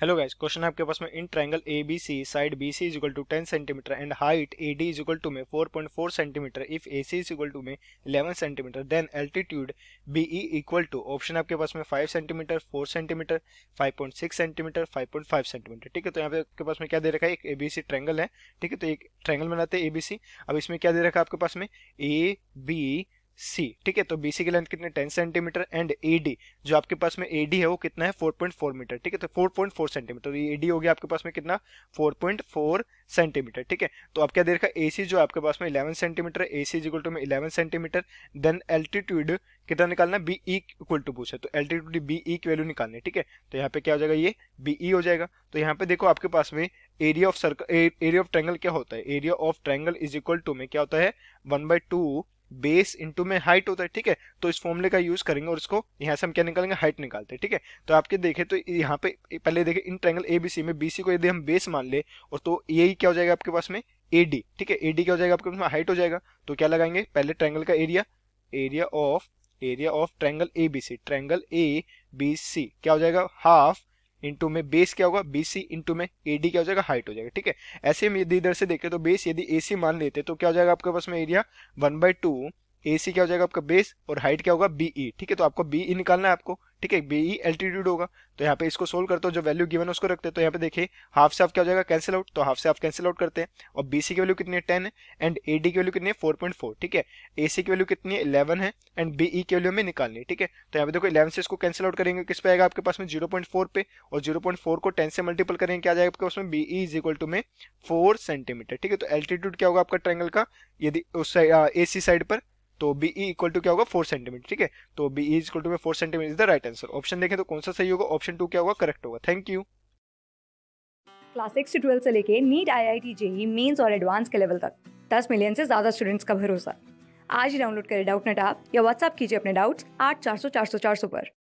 hello guys question आपके पास में in triangle A B C side B C is equal to ten centimetre and height A D is equal to में four point four centimetre if A C is equal to में eleven centimetre then altitude B E equal to option आपके पास में five centimetre four centimetre five point six centimetre five point five centimetre ठीक है तो यहाँ पे आपके पास में क्या दे रखा है एक ए बी सी ट्रैंगल है ठीक है तो एक ट्रैंगल बनाते हैं ए बी सी अब इसमें क्या दे रखा है आपके पास में ए बी सी ठीक है तो बीसी की लेंथ कितनी 10 सेंटीमीटर एंड एडी जो आपके पास में एडी है वो कितना है 4.4 मीटर ठीक है तो 4.4 सेंटीमीटर तो ये हो गया आपके पास में कितना 4.4 सेंटीमीटर ठीक है तो आप क्या देखा रखा एसी जो आपके पास में 11 centimetre A C equal to में 11 सेंटीमीटर देन एल्टीट्यूड कितना निकालना बी ई इक्वल टू पूछे तो एल्टीट्यूड बी ई की वैल्यू निकालनी ठीक है तो यहाँ पे क्या हो जाएगा ये बी ई e हो जाएगा तो यहाँ पे देखो आपके पास में area of circle area of triangle क्या होता है area of triangle is equal to में क्या होता है one by two base into में हाइट होता है ठीक है तो इस फॉर्मूले का यूज करेंगे और इसको यहाँ से हम क्या निकालेंगे हाइट निकालते हैं ठीक है तो आपके देखें तो यहाँ पे पहले देखें इन ट्रायंगल एबीसी में बीसी को यदि हम बेस मान ले और तो यही e क्या हो जाएगा आपके पास में एडी ठीक है एडी क्या हो जाएगा आपके पास में हाइट हो जाएगा तो क्या लगाएंगे पहले ट्रैंगल का area area of area of B C triangle A B C क्या हो जाएगा हाफ इंटू में बेस क्या होगा बी सी इंटू में ए डी क्या हो जाएगा हाइट हो जाएगा ठीक है ऐसे में यदि इधर से देखें तो बेस यदि ए सी मान लेते तो क्या हो जाएगा आपके पास में area one by two A C क्या हो जाएगा आपका बेस और हाइट क्या होगा बी ई e, ठीक है तो आपको बी ई e निकालना है आपको ठीक है बी ई एल्टीट्यूड होगा तो यहाँ पे इसको सोल्व करते हो जो वैल्यू गिवन है उसको रखते हैं तो यहाँ पे देखिए हाफ से हाफ क्या हो जाएगा कैंसिल आउट तो हाफ से हाफ कैंसिल आउट करते हैं और बी सी की वैल्यू कितनी है टेन है एंड ए डी की वैल्यू कितनी है फोर पॉइंट फोर ठीक है ए सी की वैल्यू कितनी है इलेवन है एंड बी ई की वैल्यू हमें निकालनी है ठीक है तो यहाँ पे देखो इलेवन से इसको कैंसिल आउट करेंगे किस पे आएगा आपके पास में जीरो पॉइंट फोर पे और जीरो पॉइंट फोर को टेन से मल्टीपल करेंगे क्या जाएगा आपके पास में B E is equal to में फोर सेंटीमीटर ठीक है तो एल्टीट्यूड क्या होगा आपका ट्रायंगल का यदि उस ए सी साइड पर तो बी ई इक्वल टू क्या होगा फोर सेंटीमीटर ठीक है तो बी ई इक्वल टू में four centimetre is the right answer option देखें तो कौन सा सही होगा ऑप्शन टू क्या होगा करेक्ट होगा थैंक यू क्लास सिक्स से ट्वेल्थ से लेके NEET I I T JEE mains और एडवांस के लेवल तक दस मिलियन से ज़्यादा स्टूडेंट्स का भरोसा आज ही डाउनलोड करें डाउट नेट आप या व्हाट्सअप कीजिए अपने डाउट्स आठ चार सौ चार सौ चार सौ पर